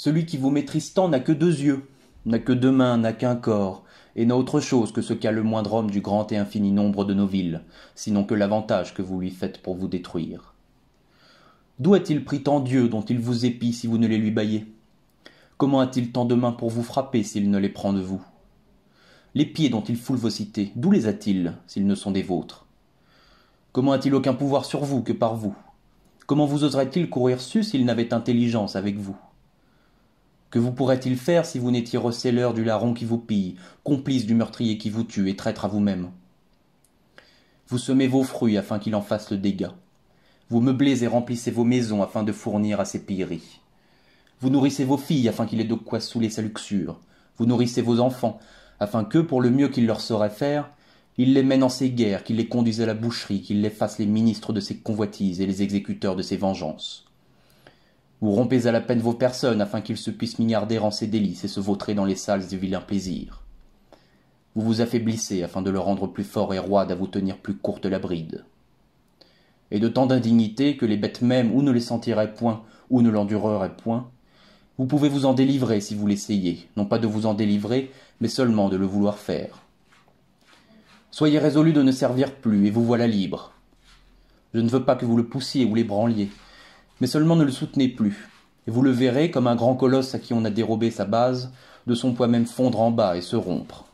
Celui qui vous maîtrise tant n'a que deux yeux, n'a que deux mains, n'a qu'un corps, et n'a autre chose que ce qu'a le moindre homme du grand et infini nombre de nos villes, sinon que l'avantage que vous lui faites pour vous détruire. D'où a-t-il pris tant Dieu dont il vous épie si vous ne les lui baillez Comment a-t-il tant de mains pour vous frapper s'il ne les prend de vous Les pieds dont il foule vos cités, d'où les a-t-il s'ils ne sont des vôtres Comment a-t-il aucun pouvoir sur vous que par vous Comment vous oserait-il courir sus s'il n'avait intelligence avec vous que vous pourrait-il faire si vous n'étiez receleur du larron qui vous pille, complice du meurtrier qui vous tue et traître à vous-même Vous semez vos fruits afin qu'il en fasse le dégât. Vous meublez et remplissez vos maisons afin de fournir à ses pilleries. Vous nourrissez vos filles afin qu'il ait de quoi saouler sa luxure. Vous nourrissez vos enfants afin que, pour le mieux qu'il leur saurait faire, il les mène en ses guerres, qu'il les conduise à la boucherie, qu'il les fasse les ministres de ses convoitises et les exécuteurs de ses vengeances. Vous rompez à la peine vos personnes afin qu'ils se puissent mignarder en ses délices et se vautrer dans les salles du vilains plaisir. Vous vous affaiblissez afin de le rendre plus fort et roide à vous tenir plus courte la bride. Et de tant d'indignité que les bêtes mêmes ou ne les sentiraient point ou ne l'endureraient point, vous pouvez vous en délivrer si vous l'essayez, non pas de vous en délivrer, mais seulement de le vouloir faire. Soyez résolu de ne servir plus, et vous voilà libre. Je ne veux pas que vous le poussiez ou l'ébranliez, mais seulement ne le soutenez plus, et vous le verrez comme un grand colosse à qui on a dérobé sa base, de son poids même fondre en bas et se rompre.